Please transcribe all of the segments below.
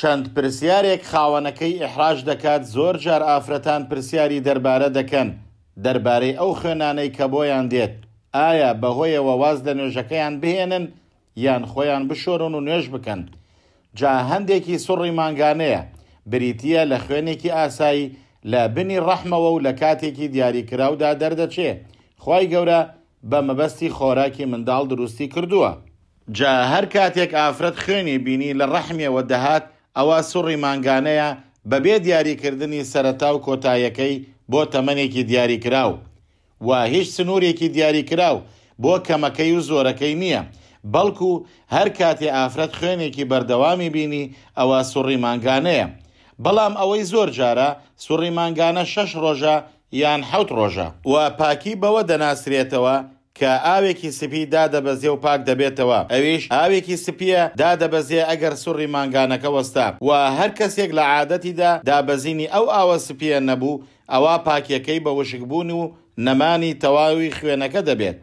چەند پرسیارێک خاوەنەکەی ئەحراش دەکات زۆر جار ئافرەتان پرسیاری دەربارە دەکەن دەربارەی ئەو خوێنانەی کە بۆیان دێت ئایا بەهۆیەوە واز لە نوێژەکەیان بهێنن یان خۆیان بشۆرن و نوێژ بکەن جا هەندێکی سوڕی ماگانەیە بریتە لە خوێنێکی ئاسایی لە بنی ڕەحمەوە و لە کاتێکی دیاریکراودا دەردەچێ خی گەورە بە مەبەستی خۆراکی منداڵ دروستی کردووە جا هەر کاتێک ئافرەت خوێنی بینی لە ڕەحمیەوە دەهات ئەوە سوڕی مانگانەیە بەبێ دیاریکردنی سەرەتا و کۆتایەکەی بۆ تەمەنێکی دیاریکراو و هیچ سنوورێکی دیاریکراو بۆ کەمەکەی و زۆرەکەی نییە بەڵکو هەر کاتێ ئافرەت خوێنێکی بەردەوامی بینی ئەوە سوڕی مانگانەیە بەڵام ئەوەی زۆر جارە سوڕی مانگانە شەش ڕۆژە یان حوت ڕۆژە و پاکی بەوە دەناسرێتەوە کە ئاوێکی سپی دادەبەزیێ و پاک دەبێتەوە ئەویش ئاوێکی سپیە دادەبەزیێ ئەگەر سوڕی ماگانەکە وەستا و هەر کەسێک لە عادەتیدا دابەزینی ئەو ئاوە سپیە نەبوو ئەوە پاکیەکەی بە وشکبوون و نەمانی تەواوی خوێنەکە دەبێت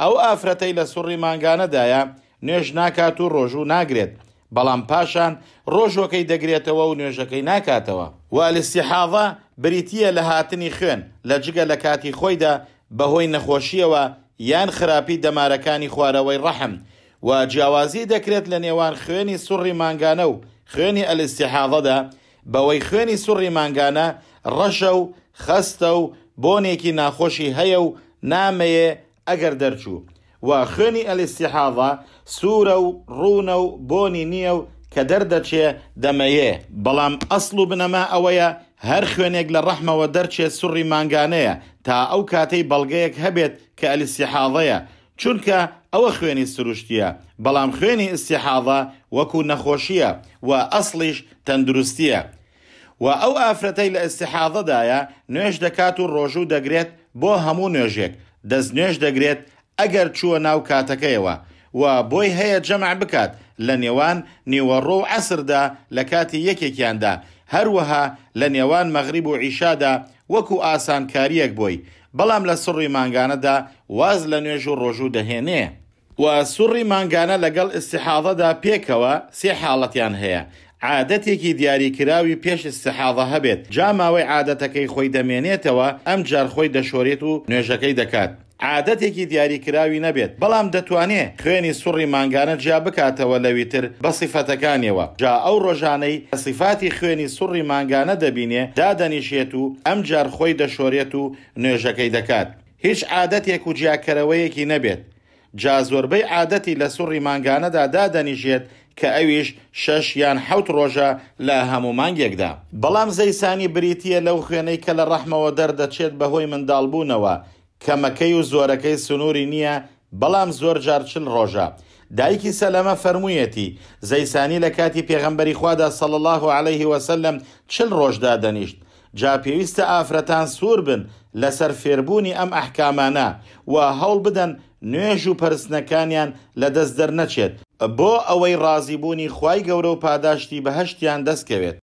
ئەو ئافرەتەی لە سوڕی ماگانەدایە نوێژ ناکات و ڕۆژوو ناگرێت بەڵام پاشان ڕۆژوەکەی دەگرێتەوە و نوێژەکەی ناکاتەوە والستیحاضە بریتە لە هاتنی خوێن لە جگە لە کاتی خۆیدا بەهۆی نەخۆشیەوە یان خراپی دەمارەکانی خوارەوەی ڕەحم و جیاوازی دەکرێت لە نێوان خوێنی سوڕی مانگانە و خوێنی ئەلستیحاڵەدا بەوەی خوێنی سوڕی مانگانە ڕەشە و خەستە و بۆنێکی ناخۆشی هەیە و نامەیە ئەگەر دەرچوو و خوێنی ئەلستیحاڵە سوورە و ڕوونە و بۆنی نییە و کە دەردەچێ دەمەیە بەڵام ئەسل و بنەما ئەوەیە هەر خوێنێک لە ڕەحمەوە دەرچێت سوڕی مانگانەیە تا ئەو کاتەی بەڵگەیەک هەبێت کە ئەلیسیحاڵەیە چونکە ئەوە خوێنی سروشتیە بەڵام خوێنی ئستیحاڵە وەکو نەخۆشیە و ئەسلیش تەندروستیە و ئەو ئافرەتەی لە ئستیحاڵەدایە نوێش دەکات و ڕۆژوو دەگرێت بۆ هەموو نوێژێک دەست نوێش دەگرێت ئەگەر چووە ناو کاتەکەیەوە و بۆی هەیە جەمع بکات لە نێوان نیوەڕۆ و عسردا لە کاتی یەکێکیاندا هەروەها لە نێوان مەغریب و عیشادا وەکو ئاسانکاریەک بۆی بەڵام لە سڕی ماگانەدا واز لە نوێژ و ڕۆژوو دەهێنێ و سوڕی ماگانە لەگەڵ استحاضەدا پێکەوە سێ حاڵەتیان هەیە عادەتێکی دیاریکراوی پێش استحاضە هەبێت جا ماوەی عادەتەکەی خۆی دەمێنێتەوە ئەم جار خۆی دەشۆرێت و نوێژەکەی دەکات عادەتێکی دیاریکراوی نەبێت بەڵام دەتوانێت خوێنی سوڕی مانگانە جیا بکاتەوە لەویتر بە سیفەتەکانیەوە جا ئەو ڕۆژانەی سیفاتی خوێنی سوڕی مانگانە دەبینێ دادەنیشێت و ئەم جار خۆی دەشۆرێت و نوێژەکەی دەکات هیچ عادەتێک و جیاکەرەوەیەکی نەبێت جا زۆربەی عادەتی لە سوڕی مانگانەدا دادەنیژێت کە ئەویش شەش یان حوت ڕۆژە لە هەموو مانگێکدا بەڵام زەیسانی بریتە لەو خوێنەی کە لە ڕەحمەوە دەردەچێت بەهۆی منداڵبوونەوە کەمەکەی و زۆرەکەی سنووری نییە بەڵام زۆر جارچل ڕۆژە. دایکی سەلەمە فەرموویەتی زەیسانی لە کاتی پێغەمبەری خوادا سەڵ الله عليه وسلم چل ڕۆژدا دەنیشت جا پێویستە ئافرەتان سوور بن لەسەر فێربوونی ئەم ئەحکامانە و هەوڵ بدەن نوێژ و پرسنەکانیان لە دەست دەرنەچێت بۆ ئەوەی ڕازیبوونی خی گەورە و پاداشتی بەهشتیان دەستکەوێت